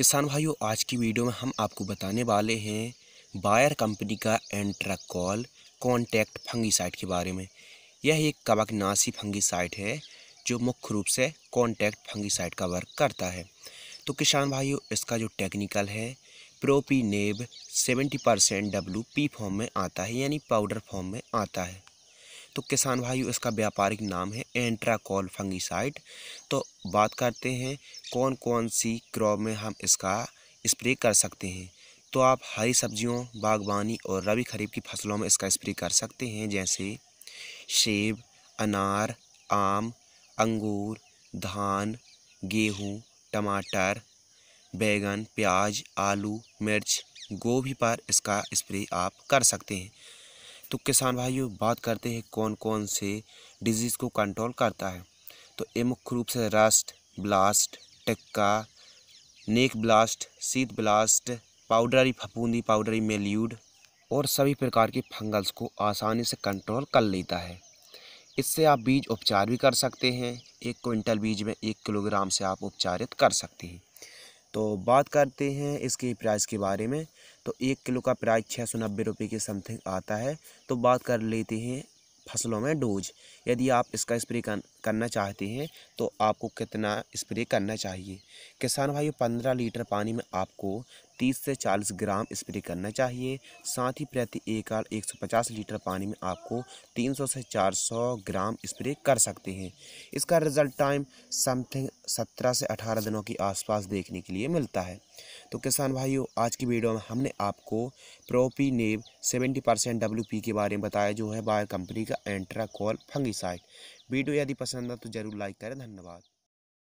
किसान भाइयों आज की वीडियो में हम आपको बताने वाले हैं बायर कंपनी का एंट्राकॉल कॉन्टैक्ट फंगीसाइड के बारे में यह एक कवकनाशी फंगीसाइड है जो मुख्य रूप से कॉन्टैक्ट फंगीसाइड का वर्क करता है तो किसान भाइयों इसका जो टेक्निकल है propineb seventy percent W P form में आता है यानी पाउडर फॉर्म में आता है तो किसान भाई इसका व्यापारिक नाम है एंट्राकॉल फंगिसाइड तो बात करते हैं कौन कौन सी क्रॉप में हम इसका स्प्रे कर सकते हैं तो आप हरी सब्जियों बागबानी और रबी खरीफ की फसलों में इसका स्प्रे कर सकते हैं जैसे सेब अनार आम अंगूर धान गेहूँ टमाटर बैगन प्याज आलू मिर्च गोभी पर इसका स्प्रे आप कर सकते हैं तो किसान भाइयों बात करते हैं कौन कौन से डिजीज़ को कंट्रोल करता है तो ये मुख्य रूप से rust blast tikka neck blast sheath blast powdery फपूंदी पाउडरी मेल्यूड और सभी प्रकार के फंगल्स को आसानी से कंट्रोल कर लेता है इससे आप बीज उपचार भी कर सकते हैं एक क्विंटल बीज में एक किलोग्राम से आप उपचारित कर सकते हैं तो बात करते हैं इसके प्राइस के बारे में तो एक किलो का प्राइस छः सौ नब्बे रुपये के समथिंग आता है तो बात कर लेते हैं फसलों में डोज यदि आप इसका स्प्रे करना चाहते हैं तो आपको कितना स्प्रे करना चाहिए किसान भाई पंद्रह लीटर पानी में आपको 30 से 40 ग्राम स्प्रे करना चाहिए साथ ही प्रति एक सौ पचास लीटर पानी में आपको 300 से 400 ग्राम स्प्रे कर सकते हैं इसका रिजल्ट टाइम समथिंग 17 से 18 दिनों के आसपास देखने के लिए मिलता है तो किसान भाइयों आज की वीडियो में हमने आपको प्रोपी नेब सेवेंटी परसेंट डब्ल्यू के बारे में बताया जो है बायर कंपनी का एंट्राकॉल फंगिसाइड वीडियो यदि पसंद आ तो ज़रूर लाइक करें धन्यवाद